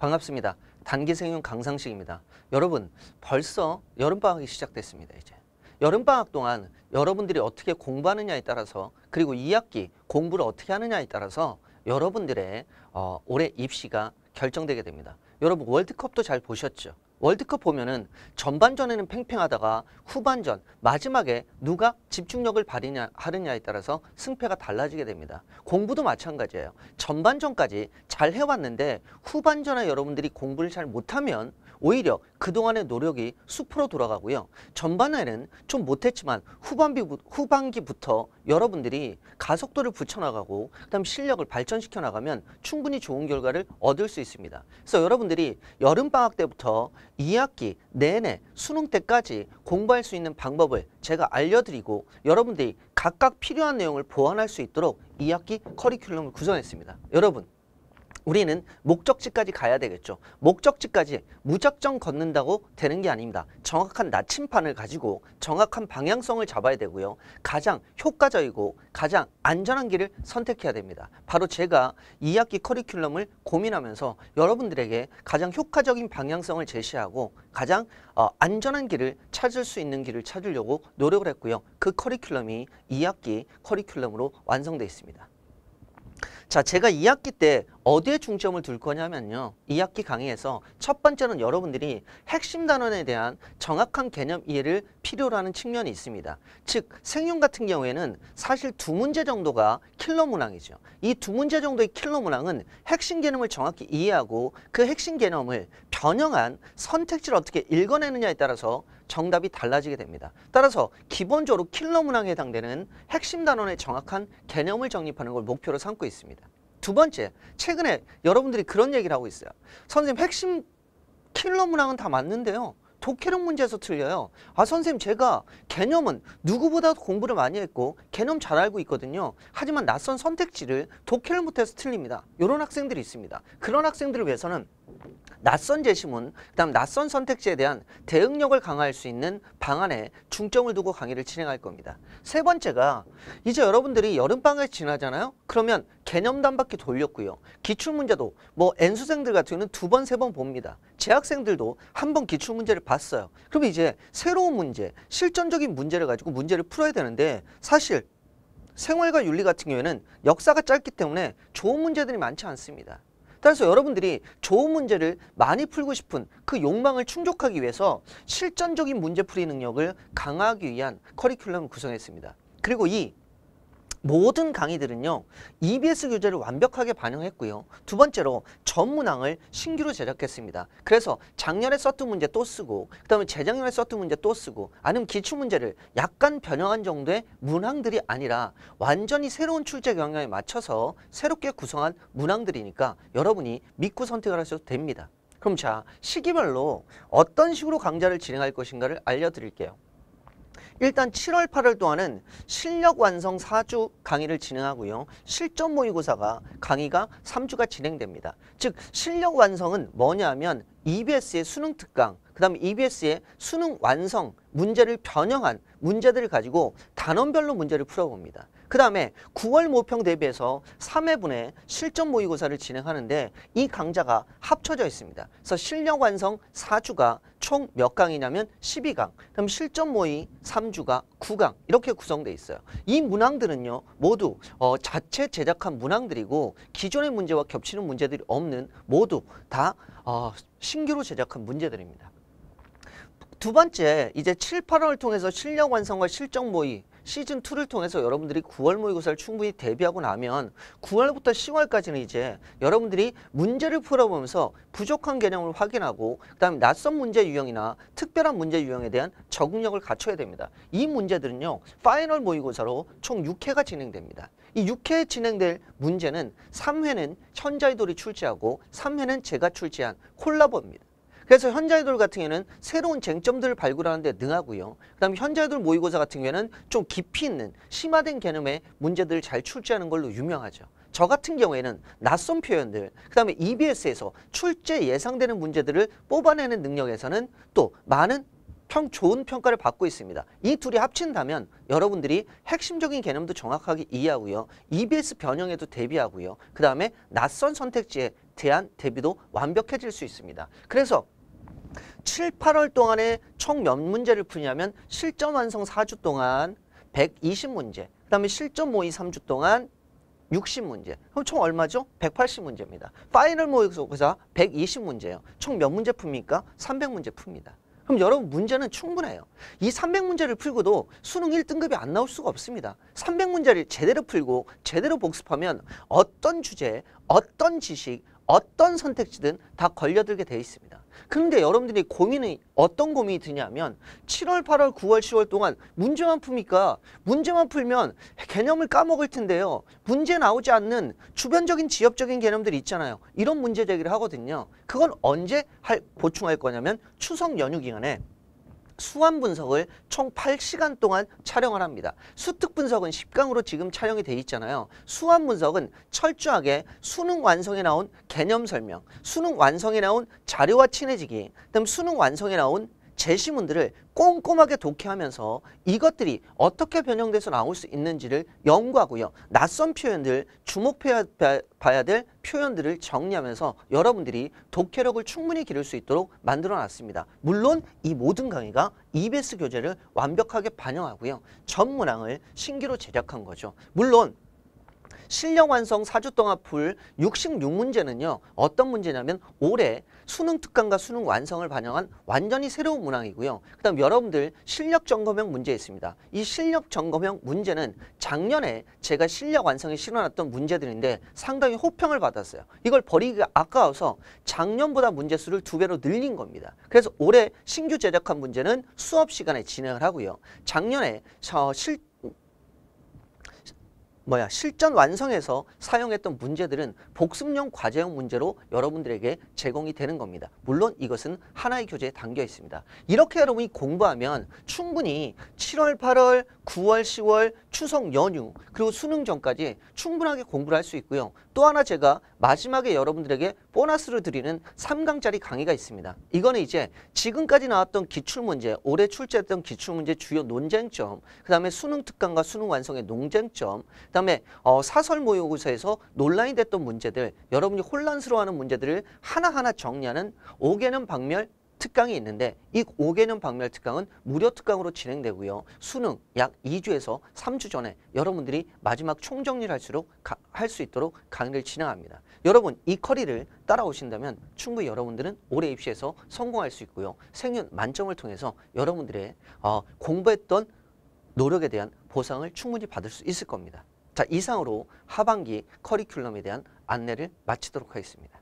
반갑습니다. 단기 생윤 강상식입니다. 여러분 벌써 여름방학이 시작됐습니다. 이제 여름방학 동안 여러분들이 어떻게 공부하느냐에 따라서 그리고 2학기 공부를 어떻게 하느냐에 따라서 여러분들의 어, 올해 입시가 결정되게 됩니다. 여러분 월드컵도 잘 보셨죠? 월드컵 보면은 전반전에는 팽팽하다가 후반전 마지막에 누가 집중력을 발휘하느냐에 따라서 승패가 달라지게 됩니다. 공부도 마찬가지예요. 전반전까지 잘 해왔는데 후반전에 여러분들이 공부를 잘 못하면 오히려 그동안의 노력이 숲으로 돌아가고요. 전반에는 좀 못했지만 후반비, 후반기부터 여러분들이 가속도를 붙여나가고 그다음 실력을 발전시켜 나가면 충분히 좋은 결과를 얻을 수 있습니다. 그래서 여러분들이 여름방학 때부터 2학기 내내 수능 때까지 공부할 수 있는 방법을 제가 알려드리고 여러분들이 각각 필요한 내용을 보완할 수 있도록 2학기 커리큘럼을 구성했습니다. 여러분 우리는 목적지까지 가야 되겠죠. 목적지까지 무작정 걷는다고 되는 게 아닙니다. 정확한 나침판을 가지고 정확한 방향성을 잡아야 되고요. 가장 효과적이고 가장 안전한 길을 선택해야 됩니다. 바로 제가 2학기 커리큘럼을 고민하면서 여러분들에게 가장 효과적인 방향성을 제시하고 가장 어, 안전한 길을 찾을 수 있는 길을 찾으려고 노력을 했고요. 그 커리큘럼이 2학기 커리큘럼으로 완성돼 있습니다. 자, 제가 2학기 때 어디에 중점을 둘 거냐면요. 2학기 강의에서 첫 번째는 여러분들이 핵심 단원에 대한 정확한 개념 이해를 필요로 하는 측면이 있습니다. 즉, 생윤 같은 경우에는 사실 두 문제 정도가 킬러 문항이죠. 이 두 문제 정도의 킬러 문항은 핵심 개념을 정확히 이해하고 그 핵심 개념을 변형한 선택지를 어떻게 읽어내느냐에 따라서 정답이 달라지게 됩니다. 따라서 기본적으로 킬러 문항에 해당되는 핵심 단원의 정확한 개념을 정립하는 걸 목표로 삼고 있습니다. 두 번째, 최근에 여러분들이 그런 얘기를 하고 있어요. 선생님 핵심 킬러 문항은 다 맞는데요. 독해력 문제에서 틀려요. 아 선생님 제가 개념은 누구보다 도 공부를 많이 했고 개념 잘 알고 있거든요. 하지만 낯선 선택지를 독해를 못해서 틀립니다. 이런 학생들이 있습니다. 그런 학생들을 위해서는 낯선 재심문, 그다음 낯선 선택지에 대한 대응력을 강화할 수 있는 방안에 중점을 두고 강의를 진행할 겁니다. 세 번째가 이제 여러분들이 여름방학 지나잖아요. 그러면 개념도 바퀴 돌렸고요. 기출문제도 뭐 N수생들 같은 경우는 두 번, 세 번 봅니다. 재학생들도 한 번 기출문제를 봤어요. 그럼 이제 새로운 문제, 실전적인 문제를 가지고 문제를 풀어야 되는데 사실 생활과 윤리 같은 경우에는 역사가 짧기 때문에 좋은 문제들이 많지 않습니다. 따라서 여러분들이 좋은 문제를 많이 풀고 싶은 그 욕망을 충족하기 위해서 실전적인 문제풀이 능력을 강화하기 위한 커리큘럼을 구성했습니다. 그리고 이 모든 강의들은요. EBS 교재를 완벽하게 반영했고요. 두 번째로 전문항을 신규로 제작했습니다. 그래서 작년에 썼던 문제 또 쓰고 그 다음에 재작년에 썼던 문제 또 쓰고 아니면 기출문제를 약간 변형한 정도의 문항들이 아니라 완전히 새로운 출제 경향에 맞춰서 새롭게 구성한 문항들이니까 여러분이 믿고 선택을 하셔도 됩니다. 그럼 자 시기별로 어떤 식으로 강좌를 진행할 것인가를 알려드릴게요. 일단 7월 8월 동안은 실력 완성 4주 강의를 진행하고요. 실전 모의고사가 강의가 3주가 진행됩니다. 즉 실력 완성은 뭐냐면 EBS의 수능 특강, 그 다음에 EBS의 수능 완성 문제를 변형한 문제들을 가지고 단원별로 문제를 풀어봅니다. 그 다음에 9월 모평 대비해서 3회분의 실전 모의고사를 진행하는데 이 강좌가 합쳐져 있습니다. 그래서 실력 완성 4주가 총 몇 강이냐면 12강, 그럼 실전 모의 3주가 9강 이렇게 구성돼 있어요. 이 문항들은요 모두 어, 자체 제작한 문항들이고 기존의 문제와 겹치는 문제들이 없는 모두 다 어, 신규로 제작한 문제들입니다. 두 번째 이제 7, 8월을 통해서 실력 완성과 실적 모의 시즌2를 통해서 여러분들이 9월 모의고사를 충분히 대비하고 나면 9월부터 10월까지는 이제 여러분들이 문제를 풀어보면서 부족한 개념을 확인하고 그 다음에 낯선 문제 유형이나 특별한 문제 유형에 대한 적응력을 갖춰야 됩니다. 이 문제들은요. 파이널 모의고사로 총 6회가 진행됩니다. 이 6회 진행될 문제는 3회는 천자이돌이 출제하고 3회는 제가 출제한 콜라보입니다. 그래서 현자애돌 같은 경우에는 새로운 쟁점들을 발굴하는 데 능하고요. 그다음에 현자애돌 모의고사 같은 경우에는 좀 깊이 있는 심화된 개념의 문제들을 잘 출제하는 걸로 유명하죠. 저 같은 경우에는 낯선 표현들, 그 다음에 EBS에서 출제 예상되는 문제들을 뽑아내는 능력에서는 또 많은 평, 좋은 평가를 받고 있습니다. 이 둘이 합친다면 여러분들이 핵심적인 개념도 정확하게 이해하고요. EBS 변형에도 대비하고요. 그 다음에 낯선 선택지에 대한 대비도 완벽해질 수 있습니다. 그래서 칠, 팔 월 동안에 총 몇 문제를 푸냐면 실전 완성 사주 동안 백이십 문제 그다음에 실전 모의 삼주 동안 육십 문제 그럼 총 얼마죠? 백팔십 문제입니다 파이널 모의고사 백이십 문제예요. 총 몇 문제 풉니까? 삼백 문제 풉니다. 그럼 여러분 문제는 충분해요. 이 300문제를 풀고도 수능 1등급이 안 나올 수가 없습니다. 300문제를 제대로 풀고 제대로 복습하면 어떤 주제, 어떤 지식, 어떤 선택지든 다 걸려들게 돼 있습니다. 근데 여러분들이 고민이 어떤 고민이 드냐면 7월, 8월, 9월, 10월 동안 문제만 풉니까? 문제만 풀면 개념을 까먹을 텐데요. 문제 나오지 않는 주변적인 지엽적인 개념들이 있잖아요. 이런 문제 제기를 하거든요. 그건 언제 할, 보충할 거냐면 추석 연휴 기간에 수완 분석을 총 8시간 동안 촬영을 합니다. 수특 분석은 10강으로 지금 촬영이 돼 있잖아요. 수완 분석은 철저하게 수능 완성에 나온 개념 설명, 수능 완성에 나온 자료와 친해지기, 그다음 수능 완성에 나온 제시문들을 꼼꼼하게 독해하면서 이것들이 어떻게 변형돼서 나올 수 있는지를 연구하고요. 낯선 표현들, 주목해봐야 될 표현들을 정리하면서 여러분들이 독해력을 충분히 기를 수 있도록 만들어놨습니다. 물론 이 모든 강의가 EBS 교재를 완벽하게 반영하고요. 전 문항을 신기로 제작한 거죠. 물론 실력 완성 4주 동안 풀 66문제는요. 어떤 문제냐면 올해 수능 특강과 수능 완성을 반영한 완전히 새로운 문항이고요. 그 다음 여러분들 실력 점검형 문제 있습니다. 이 실력 점검형 문제는 작년에 제가 실력 완성에 실어놨던 문제들인데 상당히 호평을 받았어요. 이걸 버리기가 아까워서 작년보다 문제 수를 두 배로 늘린 겁니다. 그래서 올해 신규 제작한 문제는 수업 시간에 진행을 하고요. 작년에 저 실, 뭐야 실전 완성에서 사용했던 문제들은 복습용 과제형 문제로 여러분들에게 제공이 되는 겁니다. 물론 이것은 하나의 교재에 담겨 있습니다. 이렇게 여러분이 공부하면 충분히 7월, 8월, 9월, 10월, 추석 연휴 그리고 수능 전까지 충분하게 공부를 할 수 있고요. 또 하나 제가 마지막에 여러분들에게 보너스를 드리는 3강짜리 강의가 있습니다. 이거는 이제 지금까지 나왔던 기출문제, 올해 출제했던 기출문제 주요 논쟁점, 그 다음에 수능 특강과 수능 완성의 논쟁점, 그 다음에 어, 사설 모의고사에서 논란이 됐던 문제들, 여러분이 혼란스러워하는 문제들을 하나하나 정리하는 5개는 박멸, 특강이 있는데 이 5개년 박멸 특강은 무료 특강으로 진행되고요. 수능 약 2주에서 3주 전에 여러분들이 마지막 총정리를 할수록 할 수 있도록 강의를 진행합니다. 여러분 이 커리를 따라오신다면 충분히 여러분들은 올해 입시에서 성공할 수 있고요. 생윤 만점을 통해서 여러분들의 어, 공부했던 노력에 대한 보상을 충분히 받을 수 있을 겁니다. 자 이상으로 하반기 커리큘럼에 대한 안내를 마치도록 하겠습니다.